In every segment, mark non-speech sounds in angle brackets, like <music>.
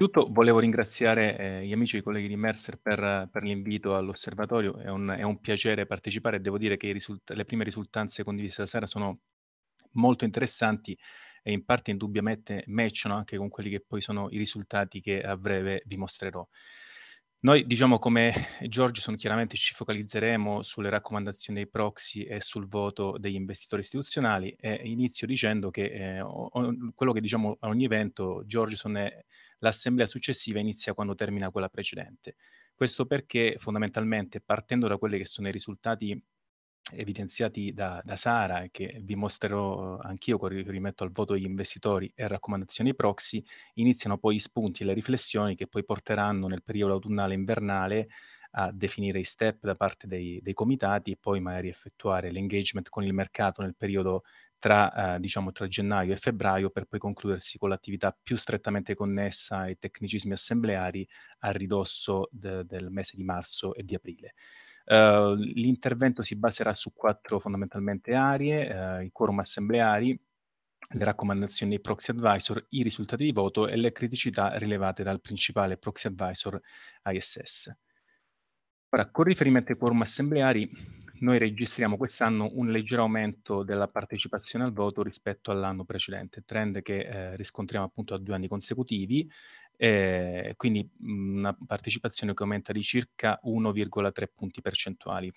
Innanzitutto volevo ringraziare eh, gli amici e i colleghi di Mercer per, per l'invito all'osservatorio, è un, è un, piacere partecipare devo dire che risult- le prime risultanze condivise stasera sono molto interessanti e in parte indubbiamente matchano anche con quelli che poi sono i risultati che a breve vi mostrerò. Noi, diciamo, come Giorgison, chiaramente ci focalizzeremo sulle raccomandazioni dei proxy e sul voto degli investitori istituzionali e inizio dicendo che eh, o, quello che diciamo a ogni evento, Giorgison è l'assemblea successiva inizia quando termina quella precedente. Questo perché fondamentalmente partendo da quelli che sono i risultati evidenziati da, da Sara, che vi mostrerò eh, anch'io con riferimento al voto degli investitori e raccomandazioni proxy, iniziano poi i spunti e le riflessioni che poi porteranno nel periodo autunnale e invernale a definire i step da parte dei, dei comitati e poi magari effettuare l'engagement con il mercato nel periodo tra, eh, diciamo, tra gennaio e febbraio per poi concludersi con l'attività più strettamente connessa ai tecnicismi assembleari a ridosso de- del mese di marzo e di aprile. Uh, l'intervento si baserà su quattro fondamentalmente aree, uh, i quorum assembleari, le raccomandazioni dei proxy advisor, i risultati di voto e le criticità rilevate dal principale proxy advisor ISS. Ora, con riferimento ai quorum assembleari, noi registriamo quest'anno un leggero aumento della partecipazione al voto rispetto all'anno precedente, trend che eh, riscontriamo appunto a due anni consecutivi, eh, quindi una partecipazione che aumenta di circa 1,3 punti percentuali.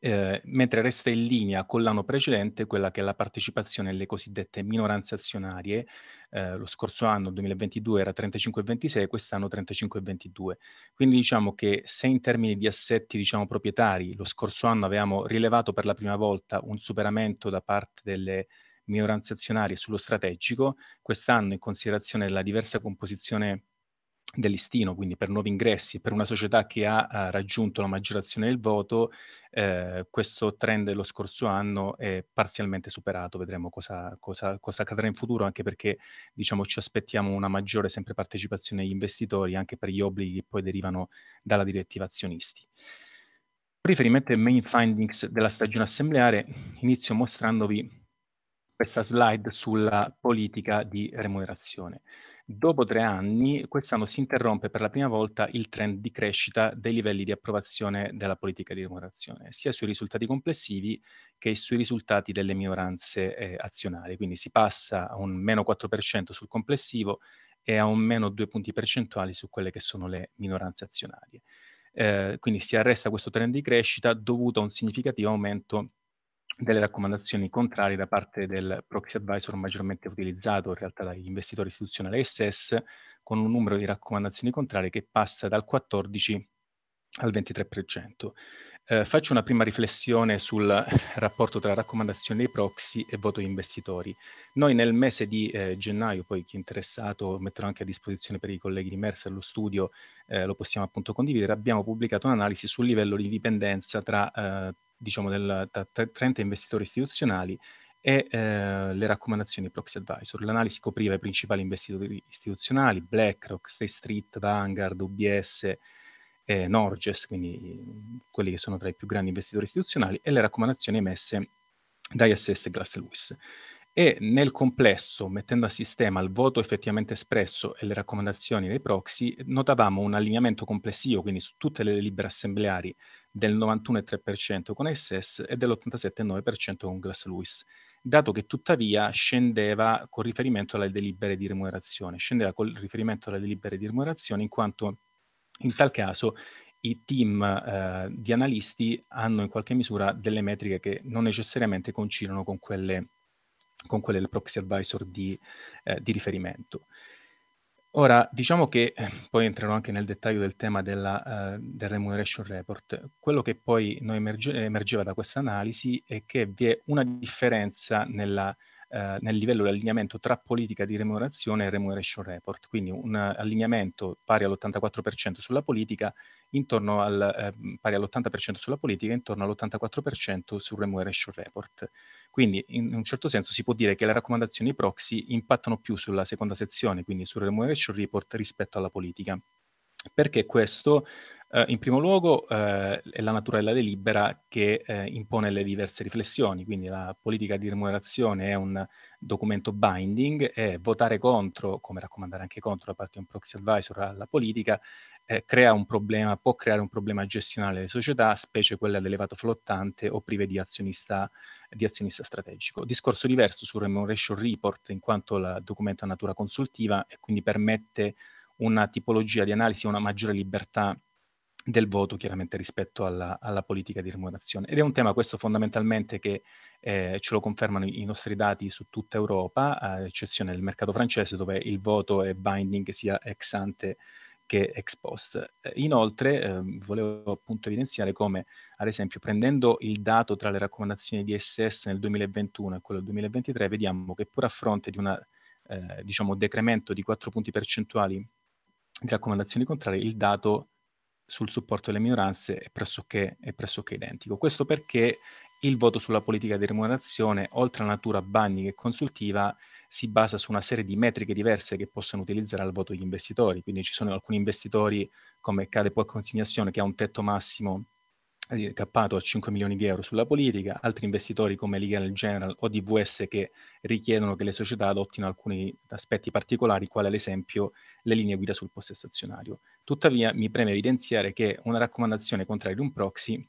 Ehm, mentre resta in linea con l'anno precedente quella che è la partecipazione alle cosiddette minoranze azionarie. Eh, lo scorso anno, 2022, era 35,26, quest'anno 35,22. Quindi diciamo che se in termini di assetti diciamo, proprietari lo scorso anno avevamo rilevato per la prima volta un superamento da parte delle minoranze azionarie sullo strategico, quest'anno in considerazione della diversa composizione del listino, quindi per nuovi ingressi, per una società che ha, ha raggiunto la maggiorazione del voto, eh, questo trend dello scorso anno è parzialmente superato, vedremo cosa, cosa, cosa accadrà in futuro, anche perché diciamo, ci aspettiamo una maggiore sempre partecipazione degli investitori, anche per gli obblighi che poi derivano dalla direttiva azionisti. Riferimento ai main findings della stagione assembleare, inizio mostrandovi questa slide sulla politica di remunerazione. Dopo tre anni, quest'anno si interrompe per la prima volta il trend di crescita dei livelli di approvazione della politica di remunerazione, sia sui risultati complessivi che sui risultati delle minoranze eh, azionarie. Quindi si passa a un meno 4% sul complessivo e a un meno 2 punti percentuali su quelle che sono le minoranze azionarie. Eh, quindi si arresta questo trend di crescita dovuto a un significativo aumento delle raccomandazioni contrarie da parte del proxy advisor maggiormente utilizzato in realtà dagli investitori istituzionali SS con un numero di raccomandazioni contrarie che passa dal 14 al 23%. Eh, faccio una prima riflessione sul <laughs> rapporto tra raccomandazioni dei proxy e voto di investitori. Noi nel mese di eh, gennaio, poi chi è interessato metterò anche a disposizione per i colleghi di Mercer lo studio, eh, lo possiamo appunto condividere, abbiamo pubblicato un'analisi sul livello di dipendenza tra eh, diciamo, del, da 30 investitori istituzionali e eh, le raccomandazioni Proxy Advisor. L'analisi copriva i principali investitori istituzionali, BlackRock, State Street, Vanguard, UBS, eh, Norges, quindi quelli che sono tra i più grandi investitori istituzionali, e le raccomandazioni emesse da ISS e Glass Lewis e nel complesso, mettendo a sistema il voto effettivamente espresso e le raccomandazioni dei proxy, notavamo un allineamento complessivo, quindi su tutte le delibere assembleari, del 91,3% con SS e dell'87,9% con Glass Lewis, dato che tuttavia scendeva con riferimento alle delibere di remunerazione, scendeva con riferimento alle delibere di remunerazione in quanto in tal caso i team eh, di analisti hanno in qualche misura delle metriche che non necessariamente coincidono con quelle con quelle del proxy advisor di, eh, di riferimento. Ora, diciamo che eh, poi entrerò anche nel dettaglio del tema della, uh, del remuneration report. Quello che poi emerge, emergeva da questa analisi è che vi è una differenza nella eh, nel livello di allineamento tra politica di remunerazione e remuneration report, quindi un eh, allineamento pari all'84% sulla politica, intorno al, eh, mm, pari all'80% sulla politica, intorno all'84% sul remuneration report. Quindi in un certo senso si può dire che le raccomandazioni proxy impattano più sulla seconda sezione, quindi sul remuneration report rispetto alla politica. Perché questo? Eh, in primo luogo eh, è la natura della delibera che eh, impone le diverse riflessioni, quindi la politica di remunerazione è un documento binding e votare contro, come raccomandare anche contro da parte di un proxy advisor alla politica, eh, crea un problema, può creare un problema gestionale delle società, specie quelle ad elevato flottante o prive di azionista, di azionista strategico. Discorso diverso sul remuneration report, in quanto il documento ha natura consultiva e quindi permette una tipologia di analisi, e una maggiore libertà del voto chiaramente rispetto alla, alla, politica di remunerazione. Ed è un tema questo fondamentalmente che eh, ce lo confermano i, nostri dati su tutta Europa, a eccezione del mercato francese dove il voto è binding sia ex ante che ex post. Eh, inoltre eh, volevo appunto evidenziare come ad esempio prendendo il dato tra le raccomandazioni di SS nel 2021 e quello del 2023 vediamo che pur a fronte di un eh, diciamo decremento di 4 punti percentuali di raccomandazioni contrarie il dato sul supporto delle minoranze è pressoché, è pressoché identico. Questo perché il voto sulla politica di remunerazione, oltre a natura banning e consultiva, si basa su una serie di metriche diverse che possono utilizzare al voto gli investitori. Quindi ci sono alcuni investitori, come cade poi a consignazione, che ha un tetto massimo cappato a 5 milioni di euro sulla politica, altri investitori come Legal General o DVS che richiedono che le società adottino alcuni aspetti particolari, quale ad esempio le linee guida sul possesso azionario. Tuttavia mi preme evidenziare che una raccomandazione contraria di un proxy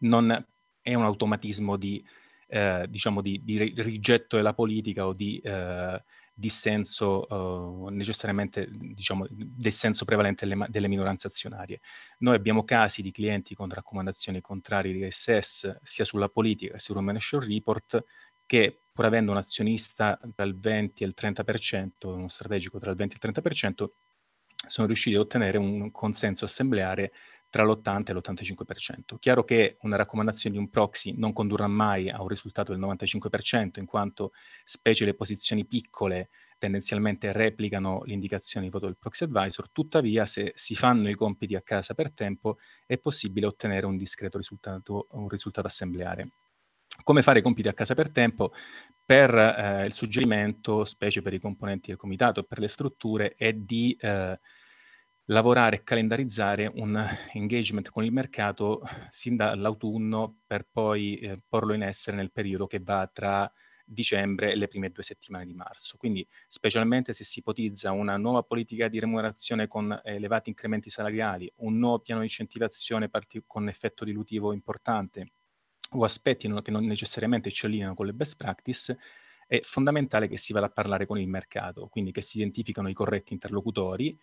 non è un automatismo di, eh, diciamo di, di rigetto della politica o di eh, dissenso eh, necessariamente diciamo, del senso prevalente delle, delle, minoranze azionarie. Noi abbiamo casi di clienti con raccomandazioni contrarie di SS sia sulla politica che sul Management Report che pur avendo un azionista tra il 20 e il 30%, uno strategico tra il 20 e il 30%, sono riusciti a ottenere un consenso assembleare tra l'80 e l'85%. Chiaro che una raccomandazione di un proxy non condurrà mai a un risultato del 95%, in quanto specie le posizioni piccole tendenzialmente replicano l'indicazione di voto del proxy advisor, tuttavia se si fanno i compiti a casa per tempo è possibile ottenere un discreto risultato, un risultato assembleare. Come fare i compiti a casa per tempo? Per eh, il suggerimento, specie per i componenti del comitato e per le strutture, è di eh, lavorare e calendarizzare un engagement con il mercato sin dall'autunno per poi eh, porlo in essere nel periodo che va tra dicembre e le prime due settimane di marzo. Quindi specialmente se si ipotizza una nuova politica di remunerazione con elevati incrementi salariali, un nuovo piano di incentivazione parti- con effetto dilutivo importante o aspetti non- che non necessariamente ci allineano con le best practice, è fondamentale che si vada a parlare con il mercato, quindi che si identificano i corretti interlocutori,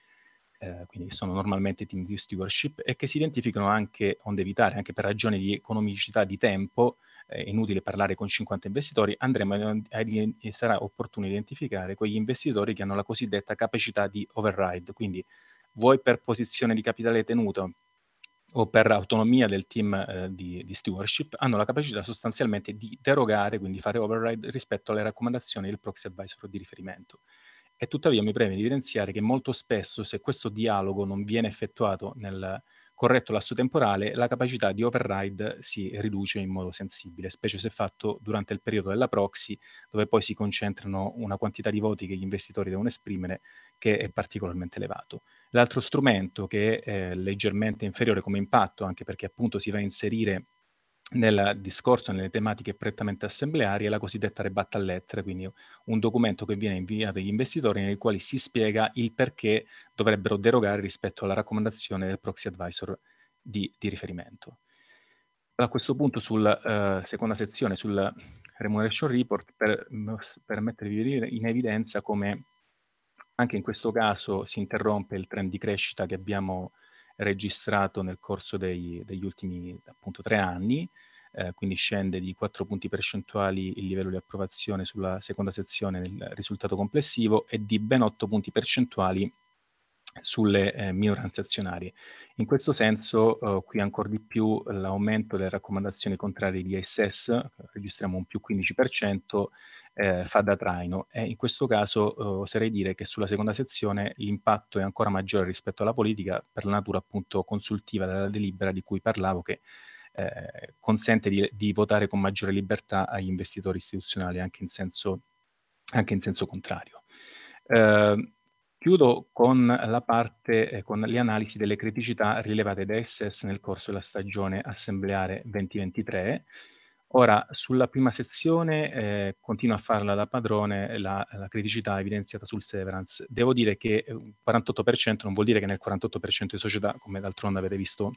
eh, quindi sono normalmente team di stewardship, e che si identificano anche, onde evitare, anche per ragioni di economicità di tempo, eh, è inutile parlare con 50 investitori, andremo a, a, a, sarà opportuno identificare quegli investitori che hanno la cosiddetta capacità di override, quindi vuoi per posizione di capitale tenuto o per autonomia del team eh, di, di stewardship, hanno la capacità sostanzialmente di derogare, quindi fare override rispetto alle raccomandazioni del proxy advisor di riferimento. E tuttavia mi preme evidenziare che molto spesso, se questo dialogo non viene effettuato nel corretto lasso temporale, la capacità di override si riduce in modo sensibile, specie se fatto durante il periodo della proxy, dove poi si concentrano una quantità di voti che gli investitori devono esprimere che è particolarmente elevato. L'altro strumento che è eh, leggermente inferiore come impatto, anche perché appunto si va a inserire nel discorso, nelle tematiche prettamente assembleari, è la cosiddetta rebatta lettere, quindi un documento che viene inviato agli investitori nel quale si spiega il perché dovrebbero derogare rispetto alla raccomandazione del proxy advisor di, di riferimento. A questo punto, sulla eh, seconda sezione, sul remuneration report, per, mm, per mettervi in evidenza come anche in questo caso si interrompe il trend di crescita che abbiamo registrato nel corso dei, degli ultimi appunto tre anni, eh, quindi scende di 4 punti percentuali il livello di approvazione sulla seconda sezione nel risultato complessivo e di ben 8 punti percentuali sulle eh, minoranze azionarie. In questo senso, eh, qui ancora di più l'aumento delle raccomandazioni contrarie di ISS, registriamo un più 15%, eh, fa da traino e in questo caso eh, oserei dire che sulla seconda sezione l'impatto è ancora maggiore rispetto alla politica per la natura appunto consultiva della delibera di cui parlavo che eh, consente di, di, votare con maggiore libertà agli investitori istituzionali anche in senso, anche in senso contrario. Ehm, chiudo con la parte, eh, con le analisi delle criticità rilevate da Excess nel corso della stagione assembleare 2023 Ora, sulla prima sezione eh, continua a farla da padrone la, la, criticità evidenziata sul severance. Devo dire che il eh, 48% non vuol dire che nel 48% di società, come d'altronde avete visto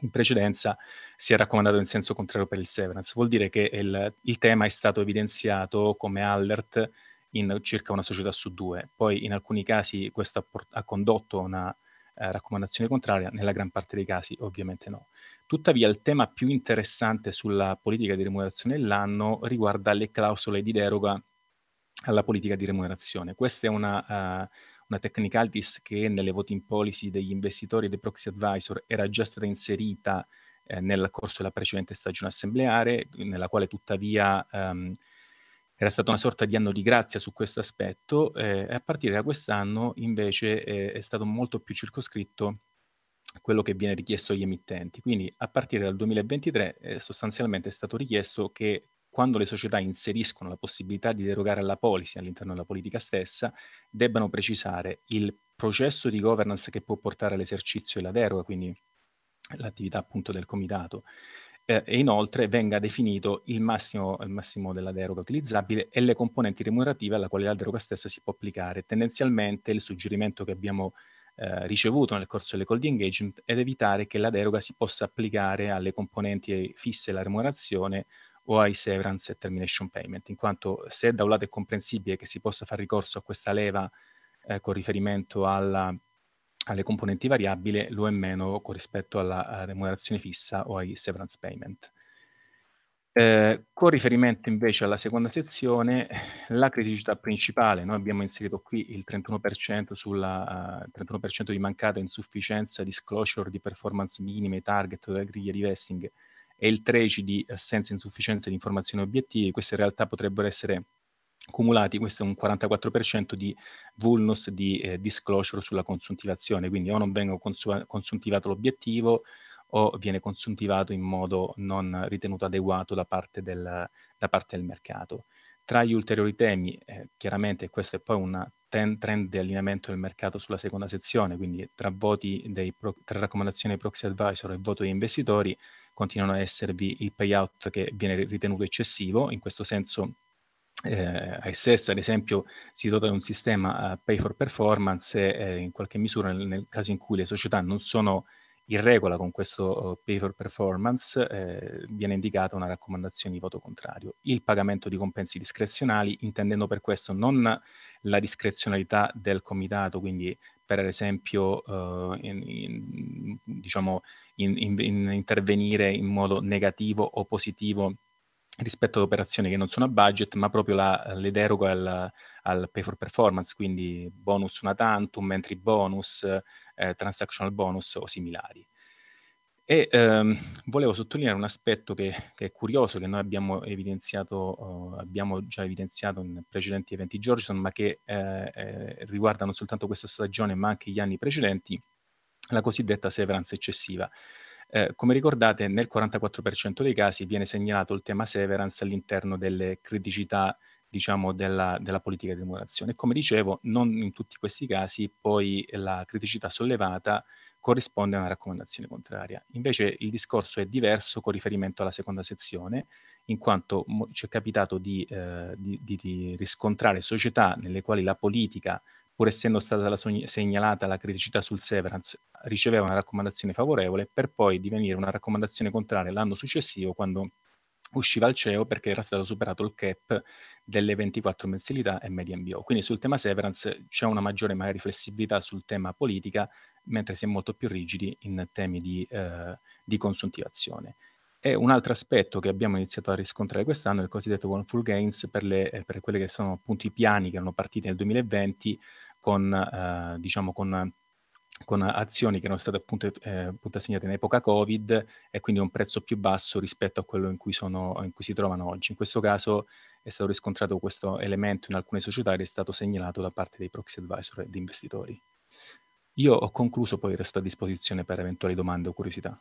in precedenza, sia raccomandato in senso contrario per il severance. Vuol dire che il, il tema è stato evidenziato come alert in circa una società su due. Poi in alcuni casi questo ha, port- ha condotto a una eh, raccomandazione contraria, nella gran parte dei casi ovviamente no. Tuttavia il tema più interessante sulla politica di remunerazione dell'anno riguarda le clausole di deroga alla politica di remunerazione. Questa è una, uh, una technicalities che nelle voting policy degli investitori e dei proxy advisor era già stata inserita eh, nel corso della precedente stagione assembleare, nella quale tuttavia um, era stata una sorta di anno di grazia su questo aspetto, eh, e a partire da quest'anno invece eh, è stato molto più circoscritto quello che viene richiesto agli emittenti. Quindi a partire dal 2023 eh, sostanzialmente è stato richiesto che quando le società inseriscono la possibilità di derogare alla policy all'interno della politica stessa, debbano precisare il processo di governance che può portare all'esercizio della deroga, quindi l'attività appunto del comitato. Eh, e inoltre venga definito il massimo, il massimo, della deroga utilizzabile e le componenti remunerative alla quale la deroga stessa si può applicare. Tendenzialmente il suggerimento che abbiamo eh, ricevuto nel corso delle call di engagement ed evitare che la deroga si possa applicare alle componenti fisse la remunerazione o ai severance e termination payment, in quanto se da un lato è comprensibile che si possa fare ricorso a questa leva eh, con riferimento alla, alle componenti variabili, lo è meno con rispetto alla eh, remunerazione fissa o ai severance payment. Eh, con riferimento invece alla seconda sezione, la criticità principale, noi abbiamo inserito qui il 31%, sulla, uh, eh, 31 di mancata insufficienza, disclosure di performance minime, target della griglia di vesting e il 13% di assenza eh, insufficienza di informazioni obiettivi, queste in realtà potrebbero essere cumulati, questo è un 44% di vulnus di eh, disclosure sulla consuntivazione, quindi o non vengo consu- consuntivato l'obiettivo, o viene consuntivato in modo non ritenuto adeguato da parte del, da parte del mercato. Tra gli ulteriori temi, eh, chiaramente questo è poi un trend di allineamento del mercato sulla seconda sezione, quindi tra, pro- tra raccomandazioni proxy advisor e voto degli investitori continuano a esservi il payout che viene ritenuto eccessivo, in questo senso eh, ISS ad esempio si dota di un sistema uh, pay for performance e eh, in qualche misura nel, nel, caso in cui le società non sono in regola con questo oh, pay for performance eh, viene indicata una raccomandazione di voto contrario. Il pagamento di compensi discrezionali, intendendo per questo non la discrezionalità del comitato, quindi per esempio eh, in, in, diciamo in, intervenire in modo negativo o positivo rispetto ad operazioni che non sono a budget, ma proprio la, le deroga al, al, pay for performance, quindi bonus una tantum, entry bonus, eh, transactional bonus o similari. E ehm, volevo sottolineare un aspetto che, che, è curioso, che noi abbiamo evidenziato, eh, abbiamo già evidenziato in precedenti eventi Georgeson, ma che eh, eh, riguarda non soltanto questa stagione, ma anche gli anni precedenti, la cosiddetta severance eccessiva. Eh, come ricordate, nel 44% dei casi viene segnalato il tema severance all'interno delle criticità diciamo, della, della, politica di remunerazione. Come dicevo, non in tutti questi casi poi la criticità sollevata corrisponde a una raccomandazione contraria. Invece il discorso è diverso con riferimento alla seconda sezione, in quanto ci è capitato di, eh, di, di, di riscontrare società nelle quali la politica pur essendo stata sogn- segnalata la criticità sul Severance, riceveva una raccomandazione favorevole per poi divenire una raccomandazione contraria l'anno successivo quando usciva al CEO perché era stato superato il cap delle 24 mensilità e median bio. Quindi sul tema severance c'è una maggiore magari flessibilità sul tema politica, mentre si è molto più rigidi in temi di, eh, di consuntivazione. E un altro aspetto che abbiamo iniziato a riscontrare quest'anno è il cosiddetto One Full Gains per, le, eh, per quelli che sono appunto i piani che erano partiti nel 2020 con, eh, diciamo, con, con, azioni che erano state appunto, eh, appunto, assegnate in epoca Covid e quindi a un prezzo più basso rispetto a quello in cui, sono, in cui si trovano oggi. In questo caso è stato riscontrato questo elemento in alcune società ed è stato segnalato da parte dei proxy advisor e di investitori. Io ho concluso, poi resto a disposizione per eventuali domande o curiosità.